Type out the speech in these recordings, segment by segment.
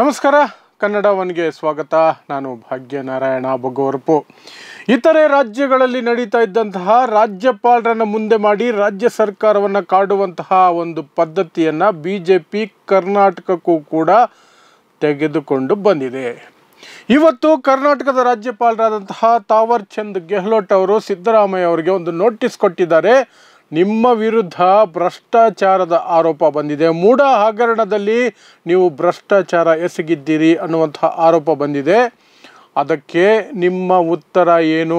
ನಮಸ್ಕಾರ ಕನ್ನಡ ಒನ್ಗೆ ಸ್ವಾಗತ ನಾನು ಭಾಗ್ಯನಾರಾಯಣ ಬೊಗ್ಗೋರಪು ಇತರೆ ರಾಜ್ಯಗಳಲ್ಲಿ ನಡೀತಾ ಇದ್ದಂತಹ ರಾಜ್ಯಪಾಲರನ್ನು ಮುಂದೆ ಮಾಡಿ ರಾಜ್ಯ ಸರ್ಕಾರವನ್ನು ಕಾಡುವಂತಹ ಒಂದು ಪದ್ಧತಿಯನ್ನು ಬಿ ಜೆ ಪಿ ಕರ್ನಾಟಕಕ್ಕೂ ಕೂಡ ತೆಗೆದುಕೊಂಡು ಬಂದಿದೆ ಇವತ್ತು ಕರ್ನಾಟಕದ ರಾಜ್ಯಪಾಲರಾದಂತಹ ತಾವರ್ ಚಂದ್ ಗೆಹ್ಲೋಟ್ ಅವರು ಸಿದ್ದರಾಮಯ್ಯ ಅವರಿಗೆ ಒಂದು ನೋಟಿಸ್ ಕೊಟ್ಟಿದ್ದಾರೆ ನಿಮ್ಮ ವಿರುದ್ಧ ಭ್ರಷ್ಟಾಚಾರದ ಆರೋಪ ಬಂದಿದೆ ಮೂಢ ಹಗರಣದಲ್ಲಿ ನೀವು ಭ್ರಷ್ಟಾಚಾರ ಎಸಗಿದ್ದೀರಿ ಅನ್ನುವಂಥ ಆರೋಪ ಬಂದಿದೆ ಅದಕ್ಕೆ ನಿಮ್ಮ ಉತ್ತರ ಏನು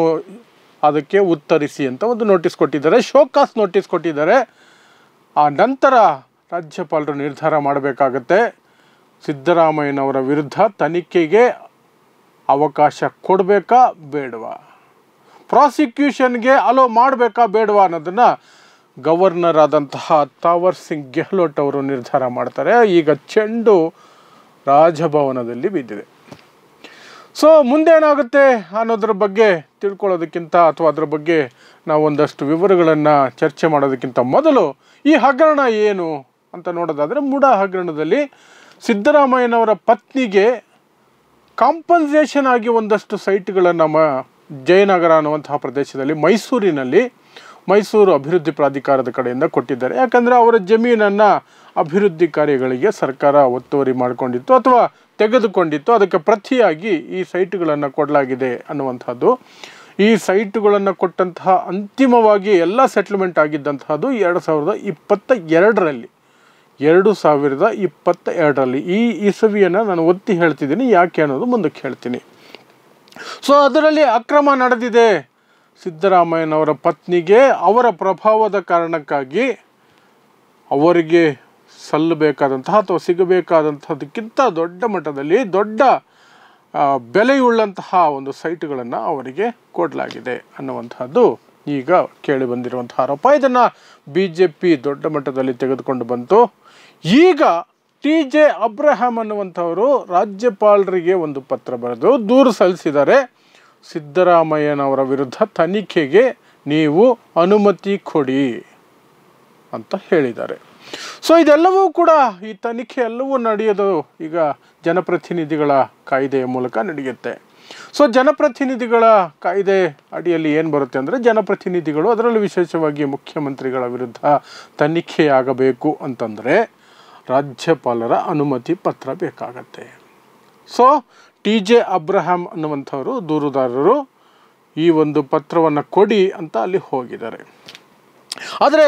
ಅದಕ್ಕೆ ಉತ್ತರಿಸಿ ಅಂತ ಒಂದು ನೋಟಿಸ್ ಕೊಟ್ಟಿದ್ದಾರೆ ಶೋಕಾಸ್ ನೋಟಿಸ್ ಕೊಟ್ಟಿದ್ದಾರೆ ಆ ನಂತರ ರಾಜ್ಯಪಾಲರು ನಿರ್ಧಾರ ಮಾಡಬೇಕಾಗತ್ತೆ ಸಿದ್ದರಾಮಯ್ಯನವರ ವಿರುದ್ಧ ತನಿಖೆಗೆ ಅವಕಾಶ ಕೊಡಬೇಕಾ ಬೇಡವಾ ಪ್ರಾಸಿಕ್ಯೂಷನ್ಗೆ ಅಲೋ ಮಾಡಬೇಕಾ ಬೇಡವಾ ಅನ್ನೋದನ್ನು ಗವರ್ನರ್ ಆದಂತಹ ತಾವರ್ ಸಿಂಗ್ ಗೆಹ್ಲೋಟ್ ಅವರು ನಿರ್ಧಾರ ಮಾಡ್ತಾರೆ ಈಗ ಚೆಂಡು ರಾಜಭವನದಲ್ಲಿ ಬಿದ್ದಿದೆ ಸೊ ಮುಂದೆ ಏನಾಗುತ್ತೆ ಅನ್ನೋದ್ರ ಬಗ್ಗೆ ತಿಳ್ಕೊಳ್ಳೋದಕ್ಕಿಂತ ಅಥವಾ ಅದರ ಬಗ್ಗೆ ನಾವು ಒಂದಷ್ಟು ವಿವರಗಳನ್ನು ಚರ್ಚೆ ಮಾಡೋದಕ್ಕಿಂತ ಮೊದಲು ಈ ಹಗರಣ ಏನು ಅಂತ ನೋಡೋದಾದರೆ ಮೂಡ ಹಗರಣದಲ್ಲಿ ಸಿದ್ದರಾಮಯ್ಯನವರ ಪತ್ನಿಗೆ ಕಾಂಪನ್ಸೇಷನ್ ಆಗಿ ಒಂದಷ್ಟು ಸೈಟ್ಗಳನ್ನು ಮ ಜಯನಗರ ಅನ್ನುವಂತಹ ಪ್ರದೇಶದಲ್ಲಿ ಮೈಸೂರಿನಲ್ಲಿ ಮೈಸೂರು ಅಭಿವೃದ್ಧಿ ಪ್ರಾಧಿಕಾರದ ಕಡೆಯಿಂದ ಕೊಟ್ಟಿದ್ದಾರೆ ಯಾಕಂದರೆ ಅವರ ಜಮೀನನ್ನು ಅಭಿವೃದ್ಧಿ ಕಾರ್ಯಗಳಿಗೆ ಸರ್ಕಾರ ಒತ್ತುವರಿ ಮಾಡಿಕೊಂಡಿತ್ತು ಅಥವಾ ತೆಗೆದುಕೊಂಡಿತ್ತು ಅದಕ್ಕೆ ಪ್ರತಿಯಾಗಿ ಈ ಸೈಟ್ಗಳನ್ನು ಕೊಡಲಾಗಿದೆ ಅನ್ನುವಂಥದ್ದು ಈ ಸೈಟುಗಳನ್ನು ಕೊಟ್ಟಂತಹ ಅಂತಿಮವಾಗಿ ಎಲ್ಲ ಸೆಟ್ಲ್ಮೆಂಟ್ ಆಗಿದ್ದಂತಹದ್ದು ಎರಡು ಸಾವಿರದ ಇಪ್ಪತ್ತ ಎರಡರಲ್ಲಿ ಎರಡು ಸಾವಿರದ ಇಪ್ಪತ್ತ ಎರಡರಲ್ಲಿ ಈ ಇಸವಿಯನ್ನು ನಾನು ಒತ್ತಿ ಹೇಳ್ತಿದ್ದೀನಿ ಯಾಕೆ ಅನ್ನೋದು ಮುಂದಕ್ಕೆ ಹೇಳ್ತೀನಿ ಸೊ ಅದರಲ್ಲಿ ಅಕ್ರಮ ನಡೆದಿದೆ ಸಿದ್ದರಾಮಯ್ಯನವರ ಪತ್ನಿಗೆ ಅವರ ಪ್ರಭಾವದ ಕಾರಣಕ್ಕಾಗಿ ಅವರಿಗೆ ಸಲ್ಲಬೇಕಾದಂತಹ ಅಥವಾ ಸಿಗಬೇಕಾದಂಥದ್ದಕ್ಕಿಂತ ದೊಡ್ಡ ಮಟ್ಟದಲ್ಲಿ ದೊಡ್ಡ ಬೆಲೆಯುಳ್ಳಂತಹ ಒಂದು ಸೈಟ್ಗಳನ್ನು ಅವರಿಗೆ ಕೊಡಲಾಗಿದೆ ಅನ್ನುವಂಥದ್ದು ಈಗ ಕೇಳಿ ಬಂದಿರುವಂತಹ ಆರೋಪ ಇದನ್ನು ಬಿ ಜೆ ಪಿ ದೊಡ್ಡ ಮಟ್ಟದಲ್ಲಿ ತೆಗೆದುಕೊಂಡು ಬಂತು ಈಗ ಟಿ ಜೆ ಅಬ್ರಹಾಮ್ ಅನ್ನುವಂಥವರು ರಾಜ್ಯಪಾಲರಿಗೆ ಒಂದು ಪತ್ರ ಬರೆದು ದೂರು ಸಲ್ಲಿಸಿದ್ದಾರೆ ಸಿದ್ದರಾಮಯ್ಯನವರ ವಿರುದ್ಧ ತನಿಖೆಗೆ ನೀವು ಅನುಮತಿ ಕೊಡಿ ಅಂತ ಹೇಳಿದ್ದಾರೆ ಸೊ ಇದೆಲ್ಲವೂ ಕೂಡ ಈ ತನಿಖೆ ಎಲ್ಲವೂ ನಡೆಯೋದು ಈಗ ಜನಪ್ರತಿನಿಧಿಗಳ ಕಾಯ್ದೆಯ ಮೂಲಕ ನಡೆಯುತ್ತೆ ಸೊ ಜನಪ್ರತಿನಿಧಿಗಳ ಕಾಯ್ದೆ ಅಡಿಯಲ್ಲಿ ಏನು ಬರುತ್ತೆ ಅಂದರೆ ಜನಪ್ರತಿನಿಧಿಗಳು ಅದರಲ್ಲೂ ವಿಶೇಷವಾಗಿ ಮುಖ್ಯಮಂತ್ರಿಗಳ ವಿರುದ್ಧ ತನಿಖೆಯಾಗಬೇಕು ಅಂತಂದರೆ ರಾಜ್ಯಪಾಲರ ಅನುಮತಿ ಪತ್ರ ಬೇಕಾಗತ್ತೆ ಸೊ ಟಿ ಜೆ ಅಬ್ರಹಾಂ ಅನ್ನುವಂಥವರು ದೂರುದಾರರು ಈ ಒಂದು ಪತ್ರವನ್ನು ಕೊಡಿ ಅಂತ ಅಲ್ಲಿ ಹೋಗಿದ್ದಾರೆ ಆದರೆ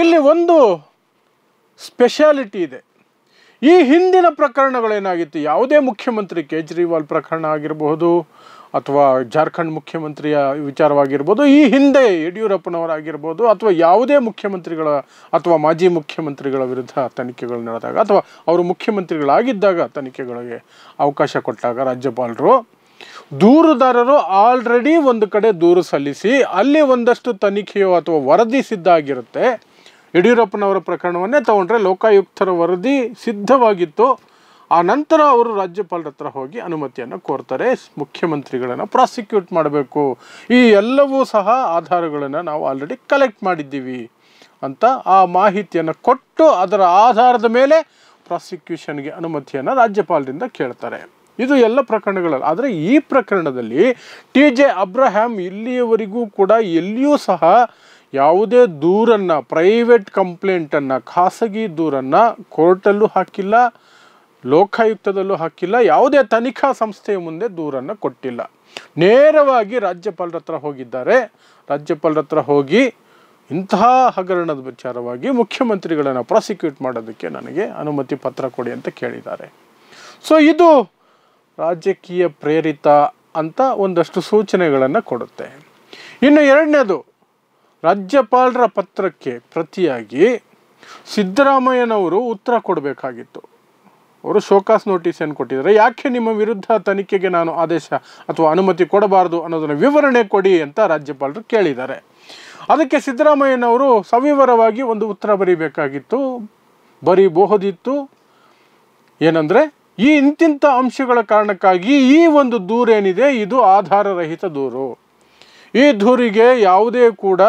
ಇಲ್ಲಿ ಒಂದು ಸ್ಪೆಷಾಲಿಟಿ ಇದೆ ಈ ಹಿಂದಿನ ಪ್ರಕರಣಗಳೇನಾಗಿತ್ತು ಯಾವುದೇ ಮುಖ್ಯಮಂತ್ರಿ ಕೇಜ್ರಿವಾಲ್ ಪ್ರಕರಣ ಆಗಿರಬಹುದು ಅಥವಾ ಜಾರ್ಖಂಡ್ ಮುಖ್ಯಮಂತ್ರಿಯ ವಿಚಾರವಾಗಿರ್ಬೋದು ಈ ಹಿಂದೆ ಯಡಿಯೂರಪ್ಪನವರಾಗಿರ್ಬೋದು ಅಥವಾ ಯಾವುದೇ ಮುಖ್ಯಮಂತ್ರಿಗಳ ಅಥವಾ ಮಾಜಿ ಮುಖ್ಯಮಂತ್ರಿಗಳ ವಿರುದ್ಧ ತನಿಖೆಗಳು ನಡೆದಾಗ ಅಥವಾ ಅವರು ಮುಖ್ಯಮಂತ್ರಿಗಳಾಗಿದ್ದಾಗ ತನಿಖೆಗಳಿಗೆ ಅವಕಾಶ ಕೊಟ್ಟಾಗ ರಾಜ್ಯಪಾಲರು ದೂರುದಾರರು ಆಲ್ರೆಡಿ ಒಂದು ಕಡೆ ದೂರು ಸಲ್ಲಿಸಿ ಅಲ್ಲಿ ಒಂದಷ್ಟು ತನಿಖೆಯೋ ಅಥವಾ ವರದಿ ಸಿದ್ಧ ಆಗಿರುತ್ತೆ ಯಡಿಯೂರಪ್ಪನವರ ಪ್ರಕರಣವನ್ನೇ ತಗೊಂಡ್ರೆ ಲೋಕಾಯುಕ್ತರ ವರದಿ ಸಿದ್ಧವಾಗಿತ್ತು ಆ ನಂತರ ಅವರು ರಾಜ್ಯಪಾಲರ ಹತ್ರ ಹೋಗಿ ಅನುಮತಿಯನ್ನು ಕೋರ್ತಾರೆ ಮುಖ್ಯಮಂತ್ರಿಗಳನ್ನು ಪ್ರಾಸಿಕ್ಯೂಟ್ ಮಾಡಬೇಕು ಈ ಎಲ್ಲವೂ ಸಹ ಆಧಾರಗಳನ್ನು ನಾವು ಆಲ್ರೆಡಿ ಕಲೆಕ್ಟ್ ಮಾಡಿದ್ದೀವಿ ಅಂತ ಆ ಮಾಹಿತಿಯನ್ನು ಕೊಟ್ಟು ಅದರ ಆಧಾರದ ಮೇಲೆ ಪ್ರಾಸಿಕ್ಯೂಷನ್ಗೆ ಅನುಮತಿಯನ್ನು ರಾಜ್ಯಪಾಲರಿಂದ ಕೇಳ್ತಾರೆ ಇದು ಎಲ್ಲ ಪ್ರಕರಣಗಳಲ್ಲಿ ಆದರೆ ಈ ಪ್ರಕರಣದಲ್ಲಿ ಟಿ ಜೆ ಅಬ್ರಹ್ಯಾಮ್ ಇಲ್ಲಿಯವರೆಗೂ ಕೂಡ ಎಲ್ಲಿಯೂ ಸಹ ಯಾವುದೇ ದೂರನ್ನು ಪ್ರೈವೇಟ್ ಕಂಪ್ಲೇಂಟನ್ನು ಖಾಸಗಿ ದೂರನ್ನು ಕೋರ್ಟಲ್ಲೂ ಹಾಕಿಲ್ಲ ಲೋಕಾಯುಕ್ತದಲ್ಲೂ ಹಾಕಿಲ್ಲ ಯಾವುದೇ ತನಿಖಾ ಸಂಸ್ಥೆಯ ಮುಂದೆ ದೂರನ್ನು ಕೊಟ್ಟಿಲ್ಲ ನೇರವಾಗಿ ರಾಜ್ಯಪಾಲರ ಹತ್ರ ಹೋಗಿದ್ದಾರೆ ರಾಜ್ಯಪಾಲರ ಹತ್ರ ಹೋಗಿ ಇಂತಹ ಹಗರಣದ ವಿಚಾರವಾಗಿ ಮುಖ್ಯಮಂತ್ರಿಗಳನ್ನು ಪ್ರಾಸಿಕ್ಯೂಟ್ ಮಾಡೋದಕ್ಕೆ ನನಗೆ ಅನುಮತಿ ಪತ್ರ ಕೊಡಿ ಅಂತ ಕೇಳಿದ್ದಾರೆ ಸೊ ಇದು ರಾಜಕೀಯ ಪ್ರೇರಿತ ಅಂತ ಒಂದಷ್ಟು ಸೂಚನೆಗಳನ್ನು ಕೊಡುತ್ತೆ ಇನ್ನು ಎರಡನೇದು ರಾಜ್ಯಪಾಲರ ಪತ್ರಕ್ಕೆ ಪ್ರತಿಯಾಗಿ ಸಿದ್ದರಾಮಯ್ಯನವರು ಉತ್ತರ ಕೊಡಬೇಕಾಗಿತ್ತು ಅವರು ಶೋಕಾಸ್ ಏನು ಕೊಟ್ಟಿದ್ದಾರೆ ಯಾಕೆ ನಿಮ್ಮ ವಿರುದ್ಧ ತನಿಖೆಗೆ ನಾನು ಆದೇಶ ಅಥವಾ ಅನುಮತಿ ಕೊಡಬಾರದು ಅನ್ನೋದನ್ನು ವಿವರಣೆ ಕೊಡಿ ಅಂತ ರಾಜ್ಯಪಾಲರು ಕೇಳಿದ್ದಾರೆ ಅದಕ್ಕೆ ಸಿದ್ದರಾಮಯ್ಯನವರು ಸವಿವರವಾಗಿ ಒಂದು ಉತ್ತರ ಬರೀಬೇಕಾಗಿತ್ತು ಬರೀಬಹುದಿತ್ತು ಏನಂದರೆ ಈ ಇಂತಿಂಥ ಅಂಶಗಳ ಕಾರಣಕ್ಕಾಗಿ ಈ ಒಂದು ದೂರೇನಿದೆ ಇದು ಆಧಾರರಹಿತ ದೂರು ಈ ದೂರಿಗೆ ಯಾವುದೇ ಕೂಡ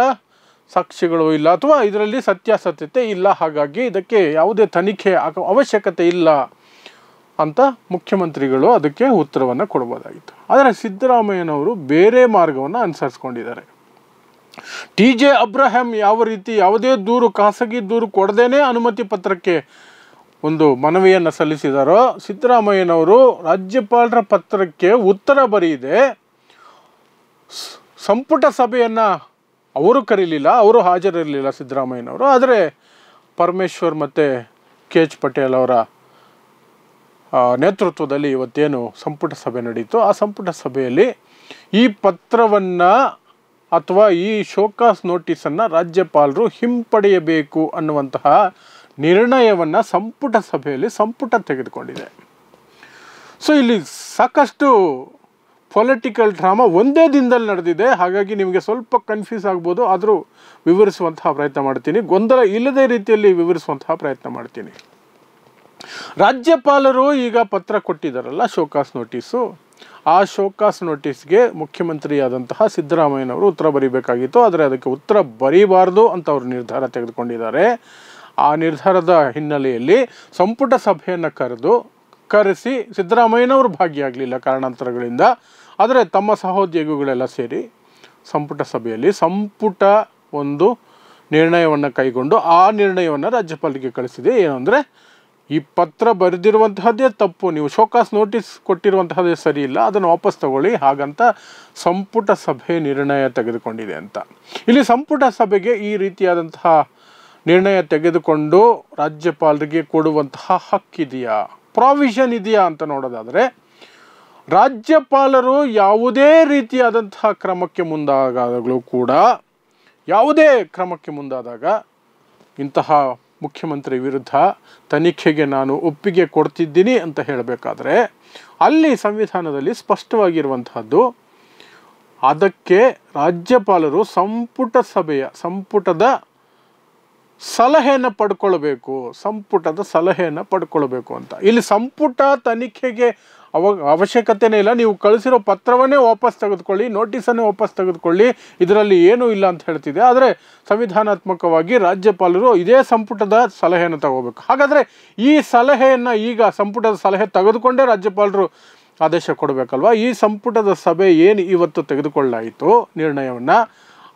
ಸಾಕ್ಷಿಗಳು ಇಲ್ಲ ಅಥವಾ ಇದರಲ್ಲಿ ಸತ್ಯಾಸತ್ಯತೆ ಇಲ್ಲ ಹಾಗಾಗಿ ಇದಕ್ಕೆ ಯಾವುದೇ ತನಿಖೆ ಅವಶ್ಯಕತೆ ಇಲ್ಲ ಅಂತ ಮುಖ್ಯಮಂತ್ರಿಗಳು ಅದಕ್ಕೆ ಉತ್ತರವನ್ನು ಕೊಡ್ಬೋದಾಗಿತ್ತು ಆದರೆ ಸಿದ್ದರಾಮಯ್ಯನವರು ಬೇರೆ ಮಾರ್ಗವನ್ನು ಅನುಸರಿಸ್ಕೊಂಡಿದ್ದಾರೆ ಟಿ ಜೆ ಅಬ್ರಹಂ ಯಾವ ರೀತಿ ಯಾವುದೇ ದೂರು ಖಾಸಗಿ ದೂರು ಕೊಡದೇನೆ ಅನುಮತಿ ಪತ್ರಕ್ಕೆ ಒಂದು ಮನವಿಯನ್ನು ಸಲ್ಲಿಸಿದಾರೋ ಸಿದ್ದರಾಮಯ್ಯನವರು ರಾಜ್ಯಪಾಲರ ಪತ್ರಕ್ಕೆ ಉತ್ತರ ಬರೆಯಿದೆ ಸಂಪುಟ ಸಭೆಯನ್ನು ಅವರು ಕರೀಲಿಲ್ಲ ಅವರು ಹಾಜರಿರಲಿಲ್ಲ ಸಿದ್ದರಾಮಯ್ಯನವರು ಆದರೆ ಪರಮೇಶ್ವರ್ ಮತ್ತು ಕೆ ಎಚ್ ಪಟೇಲ್ ಅವರ ನೇತೃತ್ವದಲ್ಲಿ ಇವತ್ತೇನು ಸಂಪುಟ ಸಭೆ ನಡೆಯಿತು ಆ ಸಂಪುಟ ಸಭೆಯಲ್ಲಿ ಈ ಪತ್ರವನ್ನು ಅಥವಾ ಈ ಶೋಕಾಸ್ ನೋಟಿಸನ್ನು ರಾಜ್ಯಪಾಲರು ಹಿಂಪಡೆಯಬೇಕು ಅನ್ನುವಂತಹ ನಿರ್ಣಯವನ್ನು ಸಂಪುಟ ಸಭೆಯಲ್ಲಿ ಸಂಪುಟ ತೆಗೆದುಕೊಂಡಿದೆ ಸೊ ಇಲ್ಲಿ ಸಾಕಷ್ಟು ಪೊಲಿಟಿಕಲ್ ಡ್ರಾಮಾ ಒಂದೇ ದಿನದಲ್ಲಿ ನಡೆದಿದೆ ಹಾಗಾಗಿ ನಿಮಗೆ ಸ್ವಲ್ಪ ಕನ್ಫ್ಯೂಸ್ ಆಗ್ಬೋದು ಆದರೂ ವಿವರಿಸುವಂತಹ ಪ್ರಯತ್ನ ಮಾಡ್ತೀನಿ ಗೊಂದಲ ಇಲ್ಲದೇ ರೀತಿಯಲ್ಲಿ ವಿವರಿಸುವಂತಹ ಪ್ರಯತ್ನ ಮಾಡ್ತೀನಿ ರಾಜ್ಯಪಾಲರು ಈಗ ಪತ್ರ ಕೊಟ್ಟಿದ್ದಾರಲ್ಲ ಶೋಕಾಸ್ ನೋಟಿಸು ಆ ಶೋಕಾಸ್ ನೋಟಿಸ್ಗೆ ಮುಖ್ಯಮಂತ್ರಿಯಾದಂತಹ ಸಿದ್ದರಾಮಯ್ಯನವರು ಉತ್ತರ ಬರೀಬೇಕಾಗಿತ್ತು ಆದರೆ ಅದಕ್ಕೆ ಉತ್ತರ ಬರೀಬಾರ್ದು ಅಂತ ಅವರು ನಿರ್ಧಾರ ತೆಗೆದುಕೊಂಡಿದ್ದಾರೆ ಆ ನಿರ್ಧಾರದ ಹಿನ್ನೆಲೆಯಲ್ಲಿ ಸಂಪುಟ ಸಭೆಯನ್ನು ಕರೆದು ಕರೆಸಿ ಸಿದ್ದರಾಮಯ್ಯನವರು ಭಾಗಿಯಾಗಲಿಲ್ಲ ಕಾರಣಾಂತರಗಳಿಂದ ಆದರೆ ತಮ್ಮ ಸಹೋದ್ಯೋಗಿಗಳೆಲ್ಲ ಸೇರಿ ಸಂಪುಟ ಸಭೆಯಲ್ಲಿ ಸಂಪುಟ ಒಂದು ನಿರ್ಣಯವನ್ನು ಕೈಗೊಂಡು ಆ ನಿರ್ಣಯವನ್ನು ರಾಜ್ಯಪಾಲರಿಗೆ ಕಳಿಸಿದೆ ಏನು ಅಂದರೆ ಈ ಪತ್ರ ಬರೆದಿರುವಂತಹದ್ದೇ ತಪ್ಪು ನೀವು ಶೋಕಾಸ್ ನೋಟಿಸ್ ಕೊಟ್ಟಿರುವಂತಹದ್ದೇ ಸರಿ ಇಲ್ಲ ಅದನ್ನು ವಾಪಸ್ ತಗೊಳ್ಳಿ ಹಾಗಂತ ಸಂಪುಟ ಸಭೆ ನಿರ್ಣಯ ತೆಗೆದುಕೊಂಡಿದೆ ಅಂತ ಇಲ್ಲಿ ಸಂಪುಟ ಸಭೆಗೆ ಈ ರೀತಿಯಾದಂತಹ ನಿರ್ಣಯ ತೆಗೆದುಕೊಂಡು ರಾಜ್ಯಪಾಲರಿಗೆ ಕೊಡುವಂತಹ ಹಕ್ಕಿದೆಯಾ ಪ್ರಾವಿಷನ್ ಇದೆಯಾ ಅಂತ ನೋಡೋದಾದರೆ ರಾಜ್ಯಪಾಲರು ಯಾವುದೇ ರೀತಿಯಾದಂತಹ ಕ್ರಮಕ್ಕೆ ಮುಂದಾಗಲೂ ಕೂಡ ಯಾವುದೇ ಕ್ರಮಕ್ಕೆ ಮುಂದಾದಾಗ ಇಂತಹ ಮುಖ್ಯಮಂತ್ರಿ ವಿರುದ್ಧ ತನಿಖೆಗೆ ನಾನು ಒಪ್ಪಿಗೆ ಕೊಡ್ತಿದ್ದೀನಿ ಅಂತ ಹೇಳಬೇಕಾದ್ರೆ ಅಲ್ಲಿ ಸಂವಿಧಾನದಲ್ಲಿ ಸ್ಪಷ್ಟವಾಗಿರುವಂತಹದ್ದು ಅದಕ್ಕೆ ರಾಜ್ಯಪಾಲರು ಸಂಪುಟ ಸಭೆಯ ಸಂಪುಟದ ಸಲಹೆಯನ್ನು ಪಡ್ಕೊಳ್ಬೇಕು ಸಂಪುಟದ ಸಲಹೆಯನ್ನು ಪಡ್ಕೊಳ್ಬೇಕು ಅಂತ ಇಲ್ಲಿ ಸಂಪುಟ ತನಿಖೆಗೆ ಅವ ಅವಶ್ಯಕತೆನೇ ಇಲ್ಲ ನೀವು ಕಳಿಸಿರೋ ಪತ್ರವನ್ನೇ ವಾಪಸ್ ತೆಗೆದುಕೊಳ್ಳಿ ನೋಟಿಸನ್ನೇ ವಾಪಸ್ ತೆಗೆದುಕೊಳ್ಳಿ ಇದರಲ್ಲಿ ಏನೂ ಇಲ್ಲ ಅಂತ ಹೇಳ್ತಿದೆ ಆದರೆ ಸಂವಿಧಾನಾತ್ಮಕವಾಗಿ ರಾಜ್ಯಪಾಲರು ಇದೇ ಸಂಪುಟದ ಸಲಹೆಯನ್ನು ತಗೋಬೇಕು ಹಾಗಾದರೆ ಈ ಸಲಹೆಯನ್ನು ಈಗ ಸಂಪುಟದ ಸಲಹೆ ತೆಗೆದುಕೊಂಡೇ ರಾಜ್ಯಪಾಲರು ಆದೇಶ ಕೊಡಬೇಕಲ್ವಾ ಈ ಸಂಪುಟದ ಸಭೆ ಏನು ಇವತ್ತು ತೆಗೆದುಕೊಳ್ಳಾಯಿತು ನಿರ್ಣಯವನ್ನು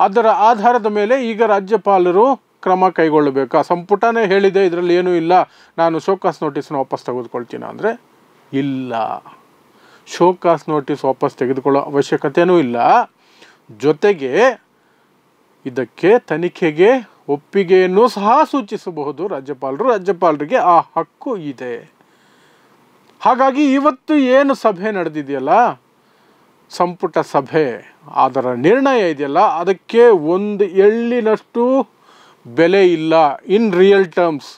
ಅದರ ಆಧಾರದ ಮೇಲೆ ಈಗ ರಾಜ್ಯಪಾಲರು ಕ್ರಮ ಕೈಗೊಳ್ಳಬೇಕು ಆ ಸಂಪುಟನೇ ಹೇಳಿದೆ ಇದರಲ್ಲಿ ಏನೂ ಇಲ್ಲ ನಾನು ಶೋಕಾಸ್ ನೋಟಿಸ್ನ ವಾಪಸ್ ತೆಗೆದುಕೊಳ್ತೀನಿ ಅಂದರೆ ಇಲ್ಲ ಶೋಕಾಸ್ ನೋಟಿಸ್ ವಾಪಸ್ ತೆಗೆದುಕೊಳ್ಳೋ ಅವಶ್ಯಕತೆಯೂ ಇಲ್ಲ ಜೊತೆಗೆ ಇದಕ್ಕೆ ತನಿಖೆಗೆ ಒಪ್ಪಿಗೆಯನ್ನು ಸಹ ಸೂಚಿಸಬಹುದು ರಾಜ್ಯಪಾಲರು ರಾಜ್ಯಪಾಲರಿಗೆ ಆ ಹಕ್ಕು ಇದೆ ಹಾಗಾಗಿ ಇವತ್ತು ಏನು ಸಭೆ ನಡೆದಿದೆಯಲ್ಲ ಸಂಪುಟ ಸಭೆ ಅದರ ನಿರ್ಣಯ ಇದೆಯಲ್ಲ ಅದಕ್ಕೆ ಒಂದು ಎಳ್ಳಿನಷ್ಟು ಬೆಲೆ ಇಲ್ಲ ಇನ್ ರಿಯಲ್ ಟರ್ಮ್ಸ್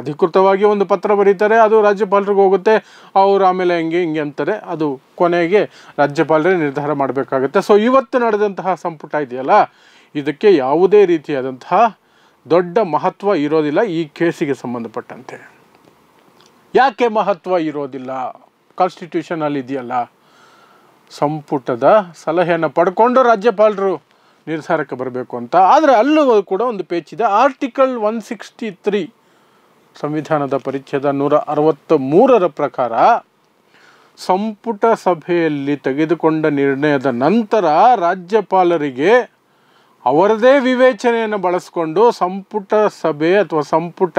ಅಧಿಕೃತವಾಗಿ ಒಂದು ಪತ್ರ ಬರೀತಾರೆ ಅದು ರಾಜ್ಯಪಾಲರಿಗೆ ಹೋಗುತ್ತೆ ಅವರು ಆಮೇಲೆ ಹಿಂಗೆ ಹಿಂಗೆ ಅಂತಾರೆ ಅದು ಕೊನೆಗೆ ರಾಜ್ಯಪಾಲರೇ ನಿರ್ಧಾರ ಮಾಡಬೇಕಾಗುತ್ತೆ ಸೊ ಇವತ್ತು ನಡೆದಂತಹ ಸಂಪುಟ ಇದೆಯಲ್ಲ ಇದಕ್ಕೆ ಯಾವುದೇ ರೀತಿಯಾದಂತಹ ದೊಡ್ಡ ಮಹತ್ವ ಇರೋದಿಲ್ಲ ಈ ಕೇಸಿಗೆ ಸಂಬಂಧಪಟ್ಟಂತೆ ಯಾಕೆ ಮಹತ್ವ ಇರೋದಿಲ್ಲ ಕಾನ್ಸ್ಟಿಟ್ಯೂಷನಲ್ಲಿ ಇದೆಯಲ್ಲ ಸಂಪುಟದ ಸಲಹೆಯನ್ನು ಪಡ್ಕೊಂಡು ರಾಜ್ಯಪಾಲರು ನಿರ್ಧಾರಕ್ಕೆ ಬರಬೇಕು ಅಂತ ಆದರೆ ಅಲ್ಲೂ ಕೂಡ ಒಂದು ಪೇಚಿದೆ ಆರ್ಟಿಕಲ್ ಒನ್ ಸಿಕ್ಸ್ಟಿ ತ್ರೀ ಸಂವಿಧಾನದ ಪರಿಚ್ಛೇದ ನೂರ ಅರವತ್ತ ಮೂರರ ಪ್ರಕಾರ ಸಂಪುಟ ಸಭೆಯಲ್ಲಿ ತೆಗೆದುಕೊಂಡ ನಿರ್ಣಯದ ನಂತರ ರಾಜ್ಯಪಾಲರಿಗೆ ಅವರದೇ ವಿವೇಚನೆಯನ್ನು ಬಳಸಿಕೊಂಡು ಸಂಪುಟ ಸಭೆ ಅಥವಾ ಸಂಪುಟ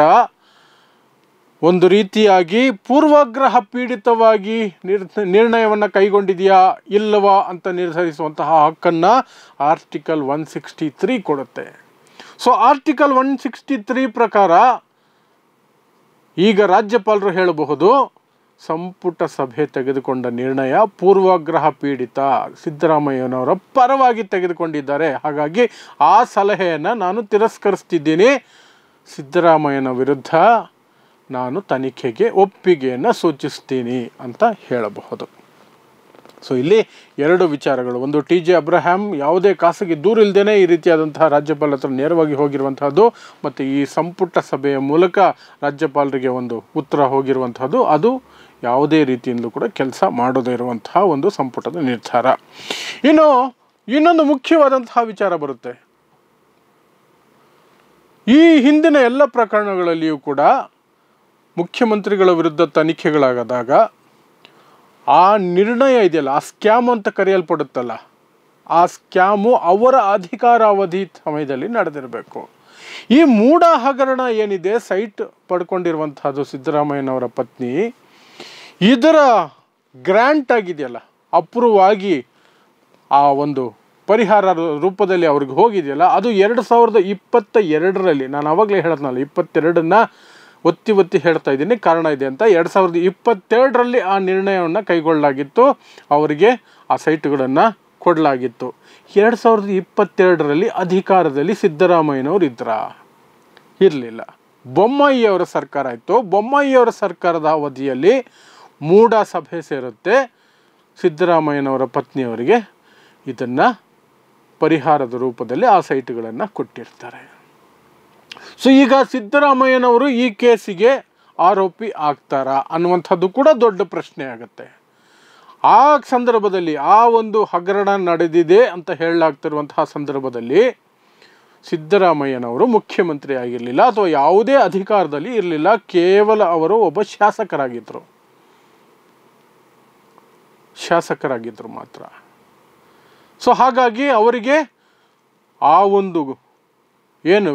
ಒಂದು ರೀತಿಯಾಗಿ ಪೂರ್ವಗ್ರಹ ಪೀಡಿತವಾಗಿ ನಿರ್ ನಿರ್ಣಯವನ್ನು ಕೈಗೊಂಡಿದೆಯಾ ಇಲ್ಲವಾ ಅಂತ ನಿರ್ಧರಿಸುವಂತಹ ಹಕ್ಕನ್ನು ಆರ್ಟಿಕಲ್ ಒನ್ ಸಿಕ್ಸ್ಟಿ ತ್ರೀ ಕೊಡುತ್ತೆ so article one sixty three ಪ್ರಕಾರ ಈಗ ರಾಜ್ಯಪಾಲರು ಹೇಳಬಹುದು ಸಂಪುಟ ಸಭೆ ತೆಗೆದುಕೊಂಡ ನಿರ್ಣಯ ಪೂರ್ವಾಗ್ರಹ ಪೀಡಿತ ಸಿದ್ದರಾಮಯ್ಯನವರ ಪರವಾಗಿ ತೆಗೆದುಕೊಂಡಿದ್ದಾರೆ ಹಾಗಾಗಿ ಆ ಸಲಹೆಯನ್ನು ನಾನು ತಿರಸ್ಕರಿಸ್ತಿದ್ದೀನಿ ಸಿದ್ದರಾಮಯ್ಯನ ವಿರುದ್ಧ ನಾನು ತನಿಖೆಗೆ ಒಪ್ಪಿಗೆಯನ್ನು ಸೂಚಿಸ್ತೀನಿ ಅಂತ ಹೇಳಬಹುದು ಸೊ ಇಲ್ಲಿ ಎರಡು ವಿಚಾರಗಳು ಒಂದು ಟಿ ಜೆ ಅಬ್ರಹಾಮ್ ಯಾವುದೇ ಖಾಸಗಿ ಇಲ್ಲದೇ ಈ ರೀತಿಯಾದಂತಹ ರಾಜ್ಯಪಾಲ ಹತ್ರ ನೇರವಾಗಿ ಹೋಗಿರುವಂತಹದ್ದು ಮತ್ತು ಈ ಸಂಪುಟ ಸಭೆಯ ಮೂಲಕ ರಾಜ್ಯಪಾಲರಿಗೆ ಒಂದು ಉತ್ತರ ಹೋಗಿರುವಂತಹದ್ದು ಅದು ಯಾವುದೇ ರೀತಿಯಿಂದಲೂ ಕೂಡ ಕೆಲಸ ಮಾಡದೇ ಇರುವಂತಹ ಒಂದು ಸಂಪುಟದ ನಿರ್ಧಾರ ಇನ್ನು ಇನ್ನೊಂದು ಮುಖ್ಯವಾದಂತಹ ವಿಚಾರ ಬರುತ್ತೆ ಈ ಹಿಂದಿನ ಎಲ್ಲ ಪ್ರಕರಣಗಳಲ್ಲಿಯೂ ಕೂಡ ಮುಖ್ಯಮಂತ್ರಿಗಳ ವಿರುದ್ಧ ತನಿಖೆಗಳಾಗದಾಗ ಆ ನಿರ್ಣಯ ಇದೆಯಲ್ಲ ಆ ಸ್ಕ್ಯಾಮ್ ಅಂತ ಕರೆಯಲ್ಪಡುತ್ತಲ್ಲ ಆ ಸ್ಕ್ಯಾಮು ಅವರ ಅಧಿಕಾರಾವಧಿ ಸಮಯದಲ್ಲಿ ನಡೆದಿರಬೇಕು ಈ ಮೂಡ ಹಗರಣ ಏನಿದೆ ಸೈಟ್ ಪಡ್ಕೊಂಡಿರುವಂತಹದ್ದು ಸಿದ್ದರಾಮಯ್ಯನವರ ಪತ್ನಿ ಇದರ ಗ್ರ್ಯಾಂಟ್ ಆಗಿದೆಯಲ್ಲ ಆಗಿ ಆ ಒಂದು ಪರಿಹಾರ ರೂಪದಲ್ಲಿ ಅವ್ರಿಗೆ ಹೋಗಿದೆಯಲ್ಲ ಅದು ಎರಡು ಸಾವಿರದ ಇಪ್ಪತ್ತ ಎರಡರಲ್ಲಿ ನಾನು ಆವಾಗಲೇ ಹೇಳದ್ನಲ್ಲ ಇಪ್ಪತ್ತೆರಡನ್ನ ಒತ್ತಿ ಒತ್ತಿ ಹೇಳ್ತಾ ಇದ್ದೀನಿ ಕಾರಣ ಇದೆ ಅಂತ ಎರಡು ಸಾವಿರದ ಇಪ್ಪತ್ತೆರಡರಲ್ಲಿ ಆ ನಿರ್ಣಯವನ್ನು ಕೈಗೊಳ್ಳಲಾಗಿತ್ತು ಅವರಿಗೆ ಆ ಸೈಟ್ಗಳನ್ನು ಕೊಡಲಾಗಿತ್ತು ಎರಡು ಸಾವಿರದ ಇಪ್ಪತ್ತೆರಡರಲ್ಲಿ ಅಧಿಕಾರದಲ್ಲಿ ಸಿದ್ದರಾಮಯ್ಯನವರು ಇದ್ರ ಇರಲಿಲ್ಲ ಬೊಮ್ಮಾಯಿಯವರ ಸರ್ಕಾರ ಇತ್ತು ಬೊಮ್ಮಾಯಿಯವರ ಸರ್ಕಾರದ ಅವಧಿಯಲ್ಲಿ ಮೂಡ ಸಭೆ ಸೇರುತ್ತೆ ಸಿದ್ದರಾಮಯ್ಯನವರ ಪತ್ನಿಯವರಿಗೆ ಇದನ್ನು ಪರಿಹಾರದ ರೂಪದಲ್ಲಿ ಆ ಸೈಟ್ಗಳನ್ನು ಕೊಟ್ಟಿರ್ತಾರೆ ಸೊ ಈಗ ಸಿದ್ದರಾಮಯ್ಯನವರು ಈ ಕೇಸಿಗೆ ಆರೋಪಿ ಆಗ್ತಾರಾ ಅನ್ನುವಂಥದ್ದು ಕೂಡ ದೊಡ್ಡ ಪ್ರಶ್ನೆ ಆಗುತ್ತೆ ಆ ಸಂದರ್ಭದಲ್ಲಿ ಆ ಒಂದು ಹಗರಣ ನಡೆದಿದೆ ಅಂತ ಹೇಳಲಾಗ್ತಿರುವಂತಹ ಸಂದರ್ಭದಲ್ಲಿ ಸಿದ್ದರಾಮಯ್ಯನವರು ಮುಖ್ಯಮಂತ್ರಿ ಆಗಿರಲಿಲ್ಲ ಅಥವಾ ಯಾವುದೇ ಅಧಿಕಾರದಲ್ಲಿ ಇರಲಿಲ್ಲ ಕೇವಲ ಅವರು ಒಬ್ಬ ಶಾಸಕರಾಗಿದ್ದರು ಶಾಸಕರಾಗಿದ್ದರು ಮಾತ್ರ ಸೊ ಹಾಗಾಗಿ ಅವರಿಗೆ ಆ ಒಂದು ಏನು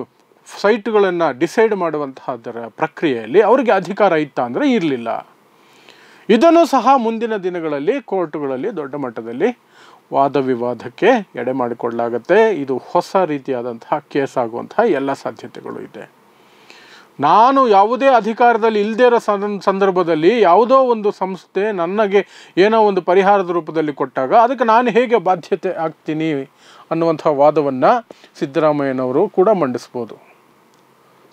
ಸೈಟ್ಗಳನ್ನು ಡಿಸೈಡ್ ಮಾಡುವಂತಹದರ ಪ್ರಕ್ರಿಯೆಯಲ್ಲಿ ಅವರಿಗೆ ಅಧಿಕಾರ ಇತ್ತ ಅಂದರೆ ಇರಲಿಲ್ಲ ಇದನ್ನು ಸಹ ಮುಂದಿನ ದಿನಗಳಲ್ಲಿ ಕೋರ್ಟುಗಳಲ್ಲಿ ದೊಡ್ಡ ಮಟ್ಟದಲ್ಲಿ ವಾದ ವಿವಾದಕ್ಕೆ ಎಡೆ ಮಾಡಿಕೊಳ್ಳಲಾಗತ್ತೆ ಇದು ಹೊಸ ರೀತಿಯಾದಂತಹ ಕೇಸ್ ಆಗುವಂತಹ ಎಲ್ಲ ಸಾಧ್ಯತೆಗಳು ಇದೆ ನಾನು ಯಾವುದೇ ಅಧಿಕಾರದಲ್ಲಿ ಇಲ್ಲದೇ ಇರೋ ಸಂದರ್ಭದಲ್ಲಿ ಯಾವುದೋ ಒಂದು ಸಂಸ್ಥೆ ನನಗೆ ಏನೋ ಒಂದು ಪರಿಹಾರದ ರೂಪದಲ್ಲಿ ಕೊಟ್ಟಾಗ ಅದಕ್ಕೆ ನಾನು ಹೇಗೆ ಬಾಧ್ಯತೆ ಆಗ್ತೀನಿ ಅನ್ನುವಂಥ ವಾದವನ್ನು ಸಿದ್ದರಾಮಯ್ಯನವರು ಕೂಡ ಮಂಡಿಸ್ಬೋದು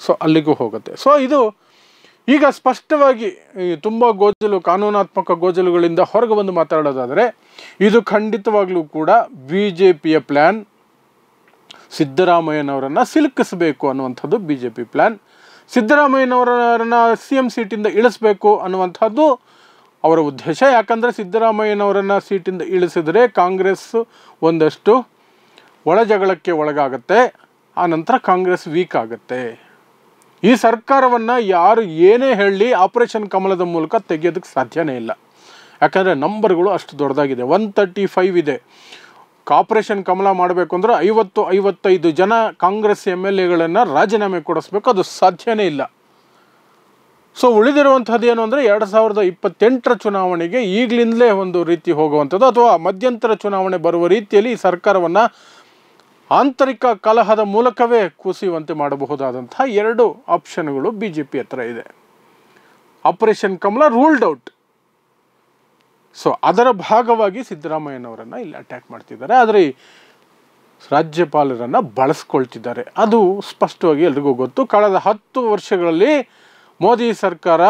ಸೊ ಅಲ್ಲಿಗೂ ಹೋಗುತ್ತೆ ಸೊ ಇದು ಈಗ ಸ್ಪಷ್ಟವಾಗಿ ತುಂಬ ಗೋಜಲು ಕಾನೂನಾತ್ಮಕ ಗೋಜಲುಗಳಿಂದ ಹೊರಗೆ ಬಂದು ಮಾತಾಡೋದಾದರೆ ಇದು ಖಂಡಿತವಾಗಲೂ ಕೂಡ ಬಿ ಜೆ ಪಿಯ ಪ್ಲ್ಯಾನ್ ಸಿದ್ದರಾಮಯ್ಯನವರನ್ನು ಸಿಲುಕಿಸಬೇಕು ಅನ್ನುವಂಥದ್ದು ಬಿ ಜೆ ಪಿ ಪ್ಲ್ಯಾನ್ ಸಿದ್ದರಾಮಯ್ಯನವರನ್ನ ಸಿ ಎಂ ಸೀಟಿಂದ ಇಳಿಸಬೇಕು ಅನ್ನುವಂಥದ್ದು ಅವರ ಉದ್ದೇಶ ಯಾಕಂದರೆ ಸಿದ್ದರಾಮಯ್ಯನವರನ್ನು ಸೀಟಿಂದ ಇಳಿಸಿದರೆ ಕಾಂಗ್ರೆಸ್ ಒಂದಷ್ಟು ಒಳಜಗಳಕ್ಕೆ ಒಳಗಾಗತ್ತೆ ಆನಂತರ ಕಾಂಗ್ರೆಸ್ ವೀಕ್ ಆಗುತ್ತೆ ಈ ಸರ್ಕಾರವನ್ನು ಯಾರು ಏನೇ ಹೇಳಿ ಆಪರೇಷನ್ ಕಮಲದ ಮೂಲಕ ತೆಗೆಯೋದಕ್ಕೆ ಸಾಧ್ಯನೇ ಇಲ್ಲ ಯಾಕಂದರೆ ನಂಬರ್ಗಳು ಅಷ್ಟು ದೊಡ್ಡದಾಗಿದೆ ಒನ್ ತರ್ಟಿ ಫೈವ್ ಇದೆ ಆಪರೇಷನ್ ಕಮಲ ಮಾಡಬೇಕು ಅಂದರೆ ಐವತ್ತು ಐವತ್ತೈದು ಜನ ಕಾಂಗ್ರೆಸ್ ಎಮ್ ಎಲ್ ಎಗಳನ್ನು ರಾಜೀನಾಮೆ ಕೊಡಿಸ್ಬೇಕು ಅದು ಸಾಧ್ಯನೇ ಇಲ್ಲ ಸೊ ಉಳಿದಿರುವಂಥದ್ದು ಏನು ಅಂದರೆ ಎರಡು ಸಾವಿರದ ಇಪ್ಪತ್ತೆಂಟರ ಚುನಾವಣೆಗೆ ಈಗಲಿಂದಲೇ ಒಂದು ರೀತಿ ಹೋಗುವಂಥದ್ದು ಅಥವಾ ಮಧ್ಯಂತರ ಚುನಾವಣೆ ಬರುವ ರೀತಿಯಲ್ಲಿ ಈ ಸರ್ಕಾರವನ್ನು ಆಂತರಿಕ ಕಲಹದ ಮೂಲಕವೇ ಕುಸಿಯುವಂತೆ ಮಾಡಬಹುದಾದಂತಹ ಎರಡು ಆಪ್ಷನ್ಗಳು ಬಿ ಜೆ ಪಿ ಹತ್ರ ಇದೆ operation Kamala ruled out so ಅದರ ಭಾಗವಾಗಿ ಸಿದ್ದರಾಮಯ್ಯನವರನ್ನು ಇಲ್ಲಿ ಅಟ್ಯಾಕ್ ಮಾಡ್ತಿದ್ದಾರೆ ಆದರೆ ರಾಜ್ಯಪಾಲರನ್ನು ಬಳಸ್ಕೊಳ್ತಿದ್ದಾರೆ ಅದು ಸ್ಪಷ್ಟವಾಗಿ ಎಲ್ರಿಗೂ ಗೊತ್ತು ಕಳೆದ ಹತ್ತು ವರ್ಷಗಳಲ್ಲಿ ಮೋದಿ ಸರ್ಕಾರ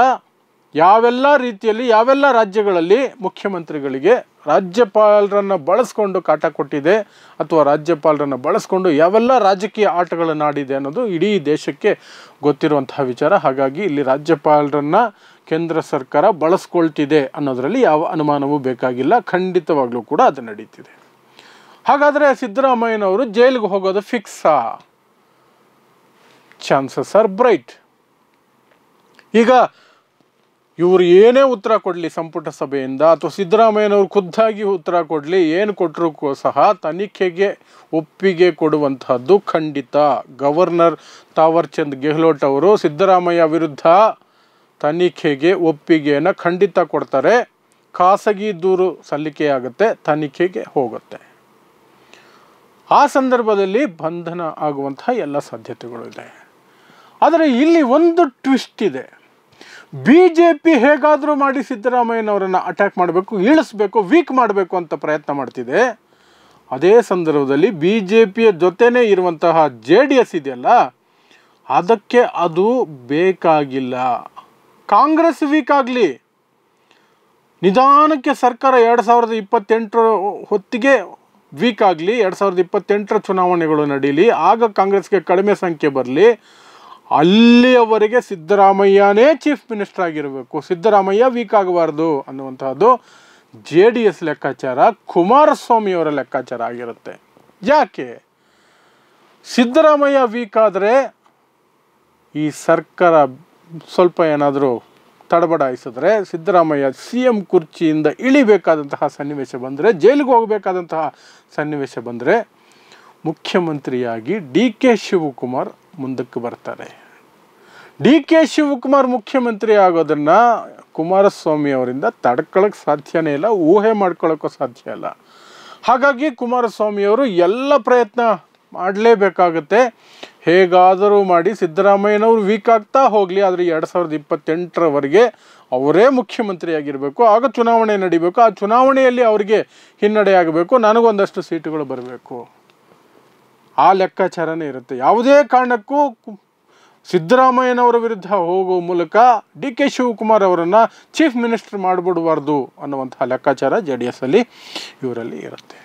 ಯಾವೆಲ್ಲ ರೀತಿಯಲ್ಲಿ ಯಾವೆಲ್ಲ ರಾಜ್ಯಗಳಲ್ಲಿ ಮುಖ್ಯಮಂತ್ರಿಗಳಿಗೆ ರಾಜ್ಯಪಾಲರನ್ನು ಬಳಸ್ಕೊಂಡು ಕಾಟ ಕೊಟ್ಟಿದೆ ಅಥವಾ ರಾಜ್ಯಪಾಲರನ್ನು ಬಳಸ್ಕೊಂಡು ಯಾವೆಲ್ಲ ರಾಜಕೀಯ ಆಟಗಳನ್ನು ಆಡಿದೆ ಅನ್ನೋದು ಇಡೀ ದೇಶಕ್ಕೆ ಗೊತ್ತಿರುವಂತಹ ವಿಚಾರ ಹಾಗಾಗಿ ಇಲ್ಲಿ ರಾಜ್ಯಪಾಲರನ್ನು ಕೇಂದ್ರ ಸರ್ಕಾರ ಬಳಸ್ಕೊಳ್ತಿದೆ ಅನ್ನೋದರಲ್ಲಿ ಯಾವ ಅನುಮಾನವೂ ಬೇಕಾಗಿಲ್ಲ ಖಂಡಿತವಾಗಲೂ ಕೂಡ ಅದು ನಡೀತಿದೆ ಹಾಗಾದರೆ ಸಿದ್ದರಾಮಯ್ಯನವರು ಜೈಲಿಗೆ ಹೋಗೋದು ಫಿಕ್ಸಾ ಚಾನ್ಸಸ್ ಆರ್ ಬ್ರೈಟ್ ಈಗ ಇವರು ಏನೇ ಉತ್ತರ ಕೊಡಲಿ ಸಂಪುಟ ಸಭೆಯಿಂದ ಅಥವಾ ಸಿದ್ದರಾಮಯ್ಯನವರು ಖುದ್ದಾಗಿ ಉತ್ತರ ಕೊಡಲಿ ಏನು ಕೊಟ್ಟರೂ ಸಹ ತನಿಖೆಗೆ ಒಪ್ಪಿಗೆ ಕೊಡುವಂತಹದ್ದು ಖಂಡಿತ ಗವರ್ನರ್ ತಾವರ್ಚಂದ್ ಗೆಹ್ಲೋಟ್ ಅವರು ಸಿದ್ದರಾಮಯ್ಯ ವಿರುದ್ಧ ತನಿಖೆಗೆ ಒಪ್ಪಿಗೆಯನ್ನು ಖಂಡಿತ ಕೊಡ್ತಾರೆ ಖಾಸಗಿ ದೂರು ಸಲ್ಲಿಕೆಯಾಗುತ್ತೆ ತನಿಖೆಗೆ ಹೋಗುತ್ತೆ ಆ ಸಂದರ್ಭದಲ್ಲಿ ಬಂಧನ ಆಗುವಂತಹ ಎಲ್ಲ ಸಾಧ್ಯತೆಗಳು ಇದೆ ಆದರೆ ಇಲ್ಲಿ ಒಂದು ಟ್ವಿಸ್ಟ್ ಇದೆ ಬಿ ಜೆ ಪಿ ಹೇಗಾದರೂ ಮಾಡಿ ಸಿದ್ದರಾಮಯ್ಯನವರನ್ನು ಅಟ್ಯಾಕ್ ಮಾಡಬೇಕು ಇಳಿಸ್ಬೇಕು ವೀಕ್ ಮಾಡಬೇಕು ಅಂತ ಪ್ರಯತ್ನ ಮಾಡ್ತಿದೆ ಅದೇ ಸಂದರ್ಭದಲ್ಲಿ ಬಿ ಜೆ ಪಿಯ ಜೊತೆನೇ ಇರುವಂತಹ ಜೆ ಡಿ ಎಸ್ ಇದೆಯಲ್ಲ ಅದಕ್ಕೆ ಅದು ಬೇಕಾಗಿಲ್ಲ ಕಾಂಗ್ರೆಸ್ ವೀಕ್ ಆಗಲಿ ನಿಧಾನಕ್ಕೆ ಸರ್ಕಾರ ಎರಡು ಸಾವಿರದ ಇಪ್ಪತ್ತೆಂಟರ ಹೊತ್ತಿಗೆ ವೀಕ್ ಆಗಲಿ ಎರಡು ಸಾವಿರದ ಇಪ್ಪತ್ತೆಂಟರ ಚುನಾವಣೆಗಳು ನಡೀಲಿ ಆಗ ಕಾಂಗ್ರೆಸ್ಗೆ ಕಡಿಮೆ ಸಂಖ್ಯೆ ಬರಲಿ ಅಲ್ಲಿಯವರೆಗೆ ಸಿದ್ದರಾಮಯ್ಯನೇ ಚೀಫ್ ಮಿನಿಸ್ಟರ್ ಆಗಿರಬೇಕು ಸಿದ್ದರಾಮಯ್ಯ ವೀಕ್ ಆಗಬಾರ್ದು ಅನ್ನುವಂತಹದ್ದು ಜೆ ಡಿ ಎಸ್ ಲೆಕ್ಕಾಚಾರ ಕುಮಾರಸ್ವಾಮಿಯವರ ಲೆಕ್ಕಾಚಾರ ಆಗಿರುತ್ತೆ ಯಾಕೆ ಸಿದ್ದರಾಮಯ್ಯ ವೀಕ್ ಆದರೆ ಈ ಸರ್ಕಾರ ಸ್ವಲ್ಪ ಏನಾದರೂ ತಡಬಡಾಯಿಸಿದ್ರೆ ಸಿದ್ದರಾಮಯ್ಯ ಸಿ ಎಂ ಕುರ್ಚಿಯಿಂದ ಇಳಿಬೇಕಾದಂತಹ ಸನ್ನಿವೇಶ ಬಂದರೆ ಜೈಲಿಗೆ ಹೋಗಬೇಕಾದಂತಹ ಸನ್ನಿವೇಶ ಬಂದರೆ ಮುಖ್ಯಮಂತ್ರಿಯಾಗಿ ಡಿ ಕೆ ಶಿವಕುಮಾರ್ ಮುಂದಕ್ಕೆ ಬರ್ತಾರೆ ಡಿ ಕೆ ಶಿವಕುಮಾರ್ ಮುಖ್ಯಮಂತ್ರಿ ಆಗೋದನ್ನು ಕುಮಾರಸ್ವಾಮಿ ಅವರಿಂದ ತಡ್ಕೊಳ್ಳೋಕ್ಕೆ ಸಾಧ್ಯನೇ ಇಲ್ಲ ಊಹೆ ಮಾಡ್ಕೊಳ್ಳೋಕ್ಕೂ ಸಾಧ್ಯ ಇಲ್ಲ ಹಾಗಾಗಿ ಕುಮಾರಸ್ವಾಮಿಯವರು ಎಲ್ಲ ಪ್ರಯತ್ನ ಮಾಡಲೇಬೇಕಾಗತ್ತೆ ಹೇಗಾದರೂ ಮಾಡಿ ಸಿದ್ದರಾಮಯ್ಯನವರು ವೀಕ್ ಆಗ್ತಾ ಹೋಗಲಿ ಆದರೆ ಎರಡು ಸಾವಿರದ ಇಪ್ಪತ್ತೆಂಟರವರೆಗೆ ಅವರೇ ಮುಖ್ಯಮಂತ್ರಿಯಾಗಿರಬೇಕು ಆಗ ಚುನಾವಣೆ ನಡೀಬೇಕು ಆ ಚುನಾವಣೆಯಲ್ಲಿ ಅವರಿಗೆ ಹಿನ್ನಡೆಯಾಗಬೇಕು ನನಗೊಂದಷ್ಟು ಸೀಟುಗಳು ಬರಬೇಕು ಆ ಲೆಕ್ಕಾಚಾರನೇ ಇರುತ್ತೆ ಯಾವುದೇ ಕಾರಣಕ್ಕೂ ಸಿದ್ದರಾಮಯ್ಯನವರ ವಿರುದ್ಧ ಹೋಗುವ ಮೂಲಕ ಡಿ ಕೆ ಶಿವಕುಮಾರ್ ಅವರನ್ನು ಚೀಫ್ ಮಿನಿಸ್ಟರ್ ಮಾಡಿಬಿಡಬಾರ್ದು ಅನ್ನುವಂತಹ ಲೆಕ್ಕಾಚಾರ ಜೆ ಡಿ ಎಸ್ ಅಲ್ಲಿ ಇವರಲ್ಲಿ ಇರುತ್ತೆ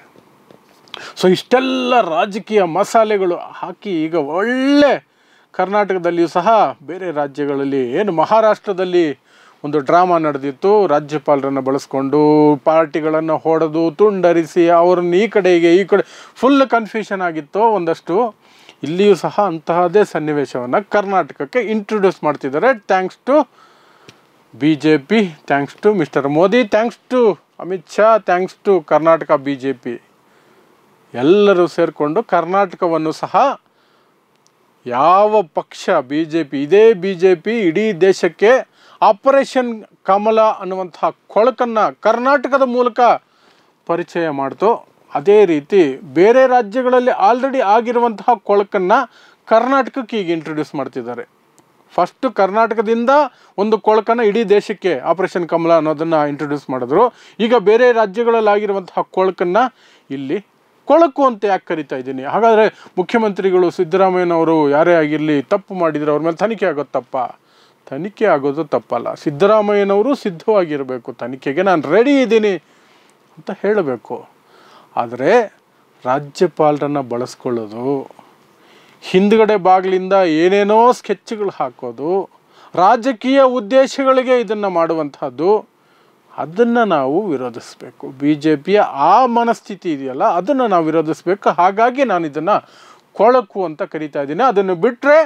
ಸೊ ಇಷ್ಟೆಲ್ಲ ರಾಜಕೀಯ ಮಸಾಲೆಗಳು ಹಾಕಿ ಈಗ ಒಳ್ಳೆ ಕರ್ನಾಟಕದಲ್ಲಿಯೂ ಸಹ ಬೇರೆ ರಾಜ್ಯಗಳಲ್ಲಿ ಏನು ಮಹಾರಾಷ್ಟ್ರದಲ್ಲಿ ಒಂದು ಡ್ರಾಮಾ ನಡೆದಿತ್ತು ರಾಜ್ಯಪಾಲರನ್ನು ಬಳಸ್ಕೊಂಡು ಪಾರ್ಟಿಗಳನ್ನು ಹೊಡೆದು ತುಂಡರಿಸಿ ಅವ್ರನ್ನ ಈ ಕಡೆಗೆ ಈ ಕಡೆ ಫುಲ್ ಕನ್ಫ್ಯೂಷನ್ ಆಗಿತ್ತು ಒಂದಷ್ಟು ಇಲ್ಲಿಯೂ ಸಹ ಅಂತಹದೇ ಸನ್ನಿವೇಶವನ್ನು ಕರ್ನಾಟಕಕ್ಕೆ ಇಂಟ್ರೊಡ್ಯೂಸ್ ಮಾಡ್ತಿದ್ದಾರೆ thanks to B J P thanks to mister Modi thanks to Amit Shah thanks to Karnataka B J P ಎಲ್ಲರೂ ಸೇರಿಕೊಂಡು ಕರ್ನಾಟಕವನ್ನು ಸಹ ಯಾವ ಪಕ್ಷ ಬಿ ಜೆ ಪಿ ಇದೇ ಬಿ ಜೆ ಪಿ ಇಡೀ ದೇಶಕ್ಕೆ ಆಪರೇಷನ್ ಕಮಲ ಅನ್ನುವಂತಹ ಕೊಳಕನ್ನು ಕರ್ನಾಟಕದ ಮೂಲಕ ಪರಿಚಯ ಮಾಡಿತು ಅದೇ ರೀತಿ ಬೇರೆ ರಾಜ್ಯಗಳಲ್ಲಿ ಆಲ್ರೆಡಿ ಆಗಿರುವಂತಹ ಕೊಳಕನ್ನು ಕರ್ನಾಟಕಕ್ಕೆ ಈಗ ಇಂಟ್ರೊಡ್ಯೂಸ್ ಮಾಡ್ತಿದ್ದಾರೆ ಫಸ್ಟು ಕರ್ನಾಟಕದಿಂದ ಒಂದು ಕೊಳಕನ್ನು ಇಡೀ ದೇಶಕ್ಕೆ ಆಪರೇಷನ್ ಕಮಲ ಅನ್ನೋದನ್ನು ಇಂಟ್ರೊಡ್ಯೂಸ್ ಮಾಡಿದ್ರು ಈಗ ಬೇರೆ ರಾಜ್ಯಗಳಲ್ಲಿ ಆಗಿರುವಂತಹ ಕೊಳಕನ್ನು ಇಲ್ಲಿ ಕೊಳಕು ಅಂತ ಯಾಕೆ ಕರಿತಾ ಇದ್ದೀನಿ ಹಾಗಾದರೆ ಮುಖ್ಯಮಂತ್ರಿಗಳು ಸಿದ್ದರಾಮಯ್ಯನವರು ಯಾರೇ ಆಗಿರಲಿ ತಪ್ಪು ಮಾಡಿದರೆ ಅವ್ರ ಮೇಲೆ ತನಿಖೆ ಆಗುತ್ತಪ್ಪ ತನಿಖೆ ಆಗೋದು ತಪ್ಪಲ್ಲ ಸಿದ್ದರಾಮಯ್ಯನವರು ಸಿದ್ಧವಾಗಿರಬೇಕು ತನಿಖೆಗೆ ನಾನು ರೆಡಿ ಇದ್ದೀನಿ ಅಂತ ಹೇಳಬೇಕು ಆದರೆ ರಾಜ್ಯಪಾಲರನ್ನು ಬಳಸ್ಕೊಳ್ಳೋದು ಹಿಂದ್ಗಡೆ ಬಾಗಿಲಿಂದ ಏನೇನೋ ಸ್ಕೆಚ್ಗಳು ಹಾಕೋದು ರಾಜಕೀಯ ಉದ್ದೇಶಗಳಿಗೆ ಇದನ್ನು ಮಾಡುವಂಥದ್ದು ಅದನ್ನು ನಾವು ವಿರೋಧಿಸಬೇಕು ಬಿ ಜೆ ಪಿಯ ಆ ಮನಸ್ಥಿತಿ ಇದೆಯಲ್ಲ ಅದನ್ನು ನಾವು ವಿರೋಧಿಸಬೇಕು ಹಾಗಾಗಿ ನಾನು ಇದನ್ನು ಕೊಳಕು ಅಂತ ಕರಿತಾ ಇದ್ದೀನಿ ಅದನ್ನು ಬಿಟ್ಟರೆ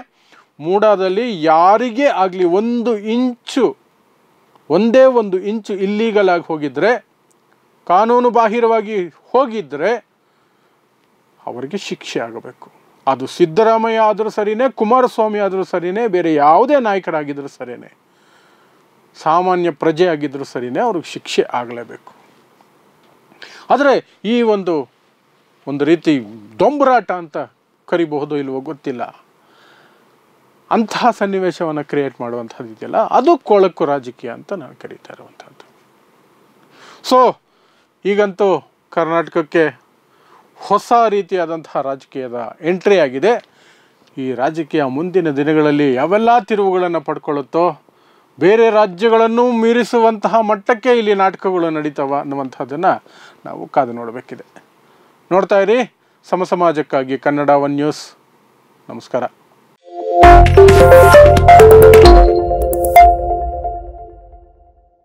ಮೂಡಾದಲ್ಲಿ ಯಾರಿಗೇ ಆಗಲಿ ಒಂದು ಇಂಚು ಒಂದೇ ಒಂದು ಇಂಚು ಇಲ್ಲಿಗಲ್ ಆಗಿ ಹೋಗಿದ್ದರೆ ಕಾನೂನು ಬಾಹಿರವಾಗಿ ಹೋಗಿದ್ದರೆ ಅವರಿಗೆ ಶಿಕ್ಷೆ ಆಗಬೇಕು ಅದು ಸಿದ್ದರಾಮಯ್ಯ ಆದರೂ ಸರಿಯೇ ಕುಮಾರಸ್ವಾಮಿ ಆದರೂ ಸರಿಯೇ ಬೇರೆ ಯಾವುದೇ ನಾಯಕರಾಗಿದ್ದರೂ ಸರಿಯೇ ಸಾಮಾನ್ಯ ಪ್ರಜೆ ಆಗಿದ್ದರೂ ಸರಿಯೇ ಅವ್ರಿಗೆ ಶಿಕ್ಷೆ ಆಗಲೇಬೇಕು ಆದರೆ ಈ ಒಂದು ಒಂದು ರೀತಿ ದೊಂಬರಾಟ ಅಂತ ಕರಿಬಹುದು ಇಲ್ವೋ ಗೊತ್ತಿಲ್ಲ ಅಂತಹ ಸನ್ನಿವೇಶವನ್ನು ಕ್ರಿಯೇಟ್ ಮಾಡುವಂಥದ್ದು ಇದೆಯಲ್ಲ ಅದು ಕೊಳಕು ರಾಜಕೀಯ ಅಂತ ನಾವು ಕರೀತಾ ಇರುವಂಥದ್ದು ಸೊ ಈಗಂತೂ ಕರ್ನಾಟಕಕ್ಕೆ ಹೊಸ ರೀತಿಯಾದಂತಹ ರಾಜಕೀಯದ ಎಂಟ್ರಿ ಆಗಿದೆ ಈ ರಾಜಕೀಯ ಮುಂದಿನ ದಿನಗಳಲ್ಲಿ ಯಾವೆಲ್ಲ ತಿರುವುಗಳನ್ನು ಪಡ್ಕೊಳ್ಳುತ್ತೋ ಬೇರೆ ರಾಜ್ಯಗಳನ್ನು ಮೀರಿಸುವಂತಹ ಮಟ್ಟಕ್ಕೆ ಇಲ್ಲಿ ನಾಟಕಗಳು ನಡೀತವ ಅನ್ನುವಂಥದ್ದನ್ನು ನಾವು ಕಾದು ನೋಡಬೇಕಿದೆ ನೋಡ್ತಾ ಇರಿ ಸಮಸಮಾಜಕ್ಕಾಗಿ ಕನ್ನಡ ಒನ್ ನ್ಯೂಸ್ ನಮಸ್ಕಾರ Música